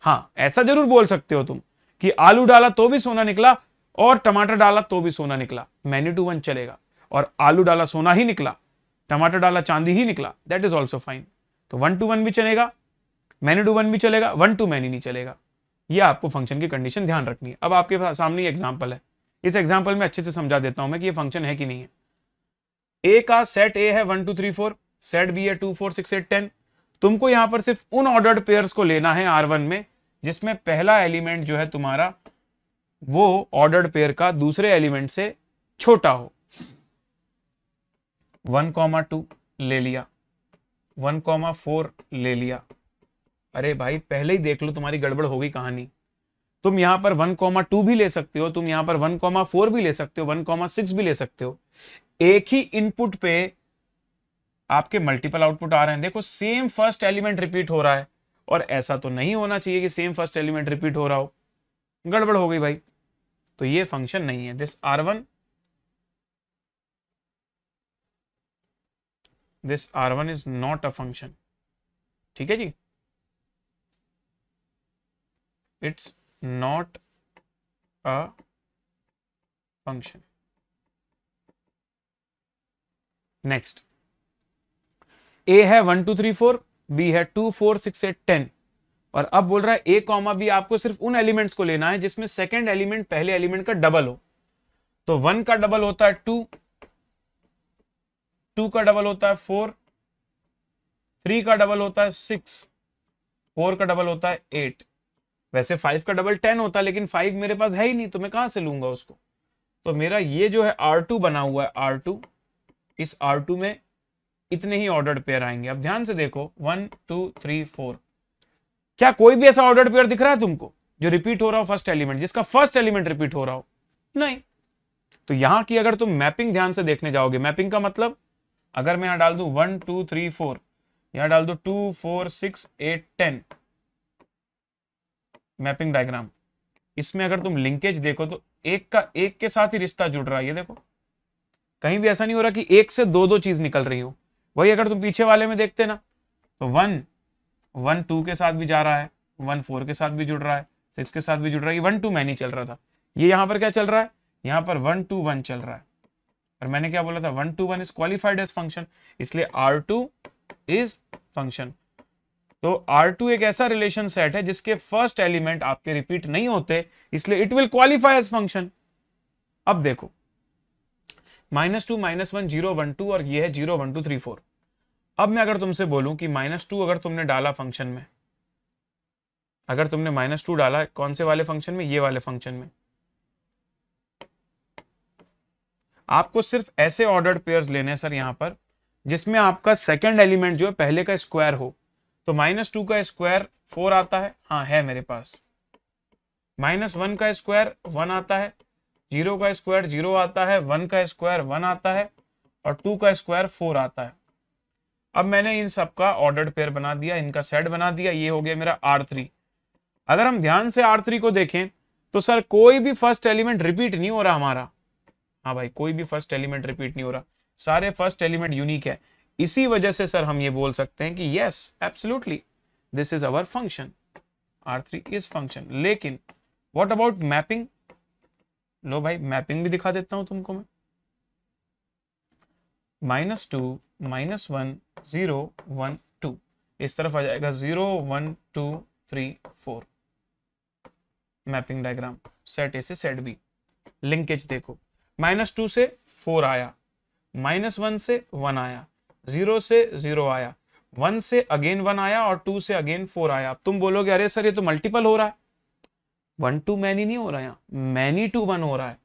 Speaker 1: हाँ ऐसा जरूर बोल सकते हो तुम कि आलू डाला तो भी सोना निकला और टमाटर डाला तो भी सोना निकला मैनी टू वन चलेगा और आलू डाला सोना ही निकला टमाटर डाला चांदी ही निकला दैट इज ऑल्सो फाइन तो वन टू वन भी चलेगा मैनी टू वन भी चलेगा वन टू मैनी नहीं चलेगा ये आपको फंक्शन की कंडीशन ध्यान रखनी है अब आपके सामने एग्जाम्पल है इस एग्जाम्पल में अच्छे से समझा देता हूं मैं कि ये फंक्शन है कि नहीं है ए का सेट ए है one two three four set B है two four six eight ten तुमको यहां पर सिर्फ उन ऑर्डर्ड पेयर्स को लेना है आर वन में जिसमें पहला एलिमेंट जो है तुम्हारा वो ऑर्डर्ड पेयर का दूसरे एलिमेंट से छोटा हो वन कॉमा टू ले लिया वन कॉमा फोर ले लिया अरे भाई पहले ही देख लो तुम्हारी गड़बड़ होगी कहानी तुम यहां पर वन कॉमा टू भी ले सकते हो तुम यहां पर वन कॉमा फोर भी ले सकते हो वन कॉमा सिक्स भी ले सकते हो एक ही इनपुट पे आपके मल्टीपल आउटपुट आ रहे हैं देखो सेम फर्स्ट एलिमेंट रिपीट हो रहा है और ऐसा तो नहीं होना चाहिए कि सेम फर्स्ट एलिमेंट रिपीट हो रहा हो गड़बड़ हो गई भाई तो ये फंक्शन नहीं है this R one this R one is not a function ठीक है जी it's not a function. Next, A है one two three four B है two four six eight ten और अब बोल रहा है ए कॉमा बी आपको सिर्फ उन एलिमेंट्स को लेना है जिसमें सेकंड एलिमेंट पहले एलिमेंट का डबल हो तो वन का डबल होता है टू टू का डबल होता है फोर थ्री का डबल होता है सिक्स फोर का डबल होता है एट वैसे फाइव का डबल टेन होता है लेकिन फाइव मेरे पास है ही नहीं तो मैं कहां से लूंगा उसको तो मेरा ये जो है आर टू बना हुआ है आर टू इस आर टू में इतने ही ऑर्डर पेयर आएंगे अब ध्यान से देखो वन टू थ्री फोर क्या कोई भी ऐसा ऑर्डर पेयर दिख रहा है तुमको जो रिपीट हो रहा हो फर्स्ट एलिमेंट जिसका फर्स्ट एलिमेंट रिपीट हो रहा हो नहीं तो यहां की अगर तुम मैपिंग ध्यान से देखने जाओगे मैपिंग का मतलब अगर मैं यहां डाल दू वन टू थ्री फोर यहां डाल दू two four six eight ten mapping diagram इसमें अगर तुम लिंकेज देखो तो एक का एक के साथ ही रिश्ता जुड़ रहा है ये देखो कहीं भी ऐसा नहीं हो रहा कि एक से दो दो चीज निकल रही हो वही अगर तुम पीछे वाले में देखते ना तो वन वन टू के साथ भी जा रहा है वन फोर के साथ भी जुड़ रहा है सिक्स के साथ भी जुड़ रहा है वन टू मैनी चल रहा था ये यहाँ पर क्या चल रहा है यहाँ पर वन टू वन चल रहा है और मैंने क्या बोला था one to one is qualified as function इसलिए आर टू इज फंक्शन तो R2 एक ऐसा रिलेशन सेट है जिसके फर्स्ट एलिमेंट आपके रिपीट नहीं होते इसलिए it will qualify as function अब देखो minus two minus one zero one two और ये है zero one two three four अब मैं अगर तुमसे बोलूं कि माइनस टू अगर तुमने डाला फंक्शन में अगर तुमने माइनस टू डाला कौन से वाले फंक्शन में ये वाले फंक्शन में आपको सिर्फ ऐसे ऑर्डर्ड पेयर्स लेने हैं सर यहां पर जिसमें आपका सेकंड एलिमेंट जो है पहले का स्क्वायर हो तो माइनस टू का स्क्वायर फोर आता है हाँ है मेरे पास माइनस वन का स्क्वायर वन आता है जीरो का स्क्वायर जीरो आता है वन का स्क्वायर वन आता है और टू का स्क्वायर फोर आता है अब मैंने इन सबका ऑर्डर्ड पेयर बना दिया इनका सेट बना दिया ये हो गया मेरा आर थ्री अगर हम ध्यान से आर थ्री को देखें तो सर कोई भी फर्स्ट एलिमेंट रिपीट नहीं हो रहा हमारा हाँ भाई कोई भी फर्स्ट एलिमेंट रिपीट नहीं हो रहा सारे फर्स्ट एलिमेंट यूनिक है इसी वजह से सर हम ये बोल सकते हैं कि yes absolutely this is our function R three is function लेकिन वॉट अबाउट मैपिंग लो भाई मैपिंग भी दिखा देता हूं तुमको मैं minus two minus one zero one two इस तरफ आ जाएगा zero one two three four mapping diagram set A से सेट बी लिंकेज देखो माइनस टू से फोर आया माइनस वन से वन आया जीरो से जीरो आया वन से अगेन वन आया और टू से अगेन फोर आया अब तुम बोलोगे अरे सर ये तो मल्टीपल हो रहा है वन टू मैनी नहीं हो रहा यहाँ मैनी टू वन हो रहा है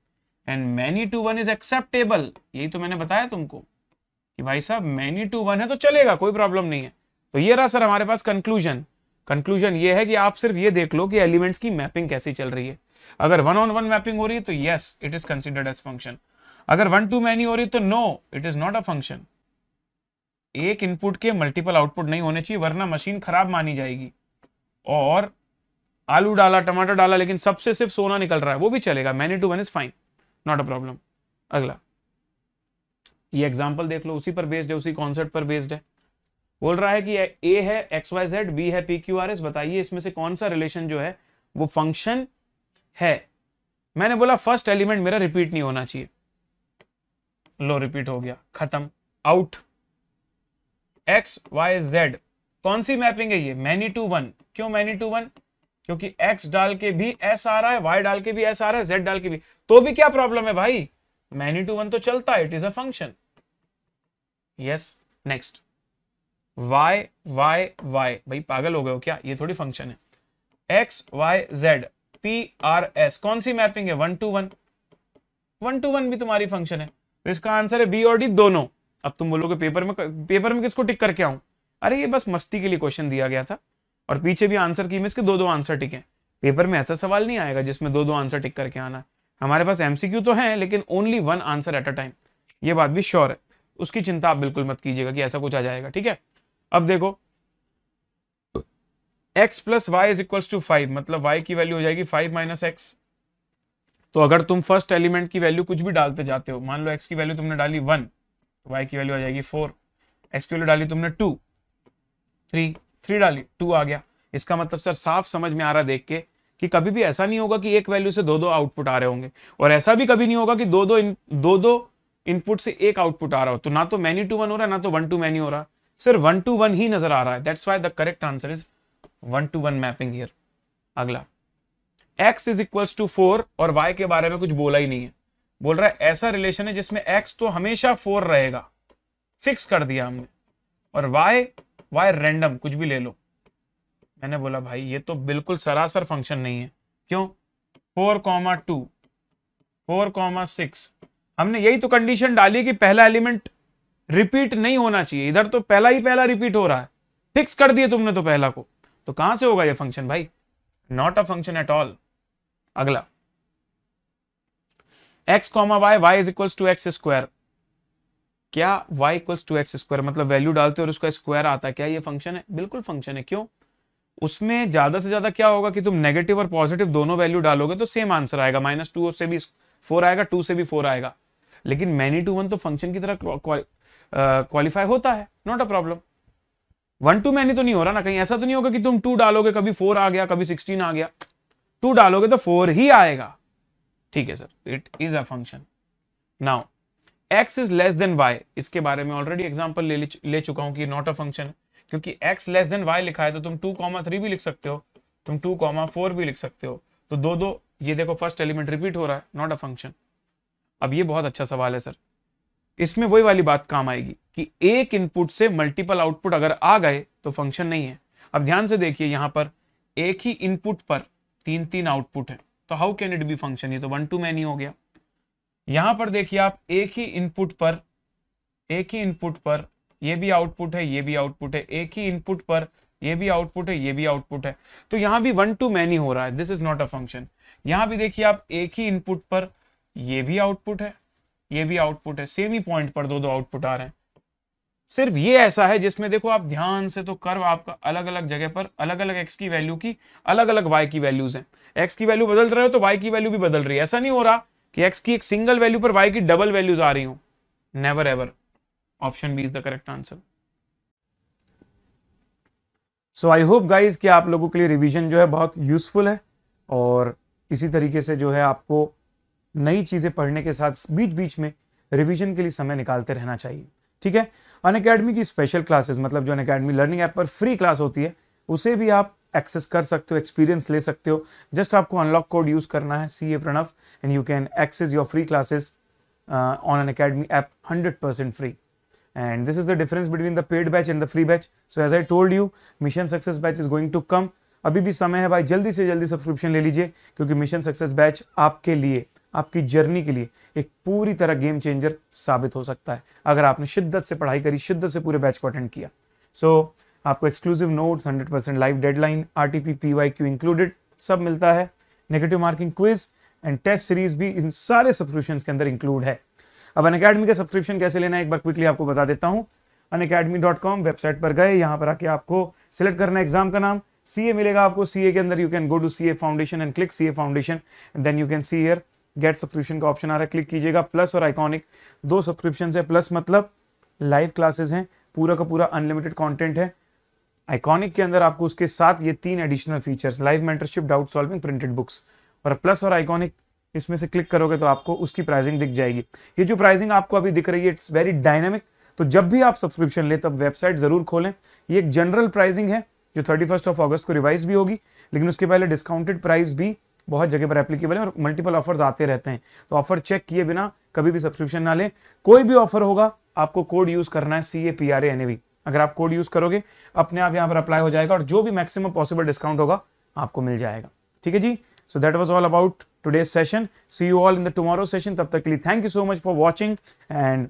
Speaker 1: and many to one is acceptable यही तो मैंने बताया तुमको कि भाई साहब मैनी टू वन है तो चलेगा कोई प्रॉब्लम नहीं है तो ये रहा सर हमारे पास कंक्लूजन कंक्लूजन ये है कि आप सिर्फ ये देख लो कि एलिमेंट्स की मैपिंग कैसी चल रही है अगर वन ऑन वन मैपिंग हो रही है तो yes it is considered as function अगर वन टू मैनी हो रही है तो no it is not a function एक इनपुट के मल्टीपल आउटपुट नहीं होने चाहिए वरना मशीन खराब मानी जाएगी और आलू डाला टमाटर डाला लेकिन सबसे सिर्फ सोना निकल रहा है वो भी चलेगा many to one is fine not a problem अगला ये एग्जाम्पल देख लो उसी पर बेस्ड है उसी कॉन्सेप्ट पर बेस्ड है बोल रहा है कि ए है एक्स वाई जेड बी है पी क्यू आर एस बताइए इसमें से कौन सा रिलेशन जो है वो फंक्शन है मैंने बोला फर्स्ट एलिमेंट मेरा रिपीट नहीं होना चाहिए लो रिपीट हो गया खत्म आउट एक्स वाई जेड कौन सी मैपिंग है ये मैनी टू वन क्यों मैनी टू वन क्योंकि एक्स डाल के भी एस आ रहा है वाई डाल के भी एस आ रहा है जेड डाल के भी तो भी क्या प्रॉब्लम है भाई मैनी टू वन तो चलता है it is a function yes next why why why भाई पागल हो गए हो क्या ये थोड़ी फंक्शन है x y z p r s कौन सी मैपिंग है one to one one to one भी तुम्हारी फंक्शन है तो इसका आंसर है बी और डी दोनों अब तुम बोलोगे पेपर में पेपर में किसको टिक करके आऊं अरे ये बस मस्ती के लिए क्वेश्चन दिया गया था और पीछे भी आंसर की मिस के दो दो आंसर टिके पेपर में ऐसा सवाल नहीं आएगा जिसमें दो दो आंसर टिक करके आना हमारे पास एमसीक्यू तो है लेकिन only one answer at a time ये बात भी श्योर है उसकी चिंता आप बिल्कुल मत कीजिएगा कि ऐसा कुछ आ जाएगा ठीक है अब देखो x plus y is equal to five मतलब वाई की वैल्यू हो जाएगी फाइव माइनस एक्स तो अगर तुम फर्स्ट एलिमेंट की वैल्यू कुछ भी डालते जाते हो मान लो एक्स की वैल्यू तुमने डाली वन तो वाई की वैल्यू आ जाएगी फोर एक्स की वैल्यू डाली तुमने टू थ्री थ्री डाली टू आ गया इसका मतलब सर साफ समझ में आ रहा देख के कि कभी भी ऐसा नहीं होगा कि एक वैल्यू से दो दो आउटपुट आ रहे होंगे और ऐसा भी कभी नहीं होगा कि दो दो इन, दो दो इनपुट से एक आउटपुट आ रहा हो तो ना तो मैनी टू वन हो रहा है ना तो वन टू मैनी हो रहा है सर वन टू वन ही नजर आ रहा है that's why the correct answer is one to one mapping here अगला x is equals to four और वाई के बारे में कुछ बोला ही नहीं है बोल रहा है ऐसा रिलेशन है जिसमें एक्स तो हमेशा फोर रहेगा फिक्स कर दिया हमने और वाई वाई रेंडम कुछ भी ले लो मैंने बोला भाई ये तो बिल्कुल सरासर फंक्शन नहीं है क्यों four comma two four comma six हमने यही तो कंडीशन डाली कि पहला एलिमेंट रिपीट नहीं होना चाहिए इधर तो पहला ही पहला रिपीट हो रहा है फिक्स कर दिए तुमने तो पहला को तो कहां से होगा ये फंक्शन भाई not a function at all अगला x comma y y is equals to x square क्या y equals to x square मतलब वैल्यू डालते हो और उसका स्क्वायर आता है क्या ये फंक्शन है बिल्कुल फंक्शन है क्यों उसमें ज्यादा से ज्यादा क्या होगा कि तुम नेगेटिव और पॉजिटिव दोनों वैल्यू डालोगे तो सेम आंसर आएगा माइनस टू से भी फोर आएगा टू से भी फोर आएगा लेकिन मैनी टू वन तो फंक्शन की तरह क्वालिफाई होता है not a problem one to many तो नहीं हो रहा ना कहीं ऐसा तो नहीं होगा कि तुम टू डालोगे कभी फोर आ गया कभी सिक्सटीन आ गया टू डालोगे तो फोर ही आएगा ठीक है sir it is a function now x is less than y इसके बारे में ऑलरेडी एग्जाम्पल ले, ले चुका हूं कि नॉट अ फंक्शन क्योंकि एक्स लेस देन वाई लिखा है तो तुम टू कॉमा थ्री भी लिख सकते हो तुम टू कॉमा फोर भी लिख सकते हो तो दो दो ये देखो फर्स्ट एलिमेंट रिपीट हो रहा है नॉट अ फंक्शन अब ये बहुत अच्छा सवाल है सर इसमें वही वाली बात काम आएगी कि एक इनपुट से मल्टीपल आउटपुट अगर आ गए तो फंक्शन नहीं है अब ध्यान से देखिए यहां पर एक ही इनपुट पर तीन तीन आउटपुट है तो how can it be function ये तो वन टू मैनी हो गया यहां पर देखिए आप एक ही इनपुट पर एक ही इनपुट पर ये भी आउटपुट है ये भी आउटपुट है एक ही इनपुट पर ये भी आउटपुट है ये भी आउटपुट है तो यहां भी वन टू मैनी हो रहा है this is not a function यहां भी देखिए आप एक ही इनपुट पर ये भी आउटपुट है ये भी आउटपुट है सेम ही पॉइंट पर दो दो आउटपुट आ रहे हैं सिर्फ ये ऐसा है जिसमें देखो आप ध्यान से तो कर्व आपका अलग अलग जगह पर अलग अलग एक्स की वैल्यू की अलग अलग वाई की वैल्यूज हैं एक्स की वैल्यू बदल रहे हो तो वाई की वैल्यू भी बदल रही है ऐसा नहीं हो रहा कि एक्स की एक सिंगल वैल्यू पर वाई की डबल वैल्यूज आ रही हो never ever option B is the correct answer so I hope guys कि आप लोगों के लिए रिविजन जो है बहुत यूजफुल है और इसी तरीके से जो है आपको नई चीज़ें पढ़ने के साथ बीच बीच में रिविजन के लिए समय निकालते रहना चाहिए ठीक है अन अकेडमी की स्पेशल क्लासेस मतलब जो अन अकेडमी लर्निंग ऐप पर फ्री क्लास होती है उसे भी आप एक्सेस कर सकते हो एक्सपीरियंस ले सकते हो जस्ट आपको अनलॉक कोड यूज करना है C A Pranav and you can access your free classes on Unacademy app hundred percent free and this is the difference between the paid batch and the free batch so as I told you mission success batch is going to come अभी भी समय है भाई जल्दी से जल्दी subscription ले लीजिए क्योंकि मिशन सक्सेस बैच आपके लिए आपकी जर्नी के लिए एक पूरी तरह गेम चेंजर साबित हो सकता है अगर आपने शिद्दत से पढ़ाई करी शिद्दत से पूरे बैच को अटेंड किया सो so, आपको exclusive notes 100% percent live deadline R T P P Y Q included सब मिलता है negative marking quiz and test series भी इन सारे सब्सक्रिप्शन के अंदर इंक्लूड है अब अन अकेडमी का सब्सक्रिप्शन कैसे लेना है एक बार क्विकली आपको बता देता हूँ Unacademy dot com website पर गए यहाँ पर आके आपको सिलेक्ट करना एग्जाम का नाम सीए मिलेगा आपको सीए के अंदर you can go to C A foundation and click C A foundation then you can see here get subscription का ऑप्शन आ रहा है क्लिक कीजिएगा प्लस और आइकॉनिक दो सब्सक्रिप्शन है प्लस मतलब लाइव क्लासेस हैं पूरा का पूरा अनलिमिटेड कंटेंट है आइकॉनिक के अंदर आपको उसके साथ ये तीन additional features live mentorship doubt solving printed books और प्लस और आइकॉनिक इसमें से क्लिक करोगे तो आपको उसकी प्राइसिंग दिख जाएगी ये जो प्राइसिंग आपको अभी दिख रही है इट्स वेरी डायनेमिक तो जब भी आप सब्सक्रिप्शन ले तब वेबसाइट जरूर खोलें ये एक जनरल प्राइसिंग है जो थर्टी ऑफ अगस्त को रिवाइज भी होगी लेकिन उसके पहले डिस्काउंटेड प्राइस भी बहुत जगह पर एप्लीकेबल है और मल्टीपल ऑफर्स आते रहते हैं तो ऑफर चेक किए बिना कभी भी सब्सक्रिप्शन ना लें कोई भी ऑफर होगा आपको कोड यूज़ करना है C A P R N A V अगर आप कोड यूज़ करोगे अपने आप यहां पर अप्लाई हो जाएगा और जो भी मैक्सिमम पॉसिबल डिस्काउंट होगा आपको मिल जाएगा ठीक है जी so that was all about today's session see you all in the tomorrow session तब तक के लिए thank you so much for watching and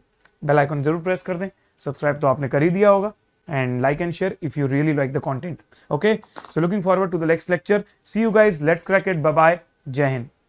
Speaker 1: bell icon जरूर प्रेस कर दें सब्सक्राइब तो आपने कर ही दिया होगा and like and share if you really like the content okay so looking forward to the next lecture see you guys let's crack it bye bye jai hind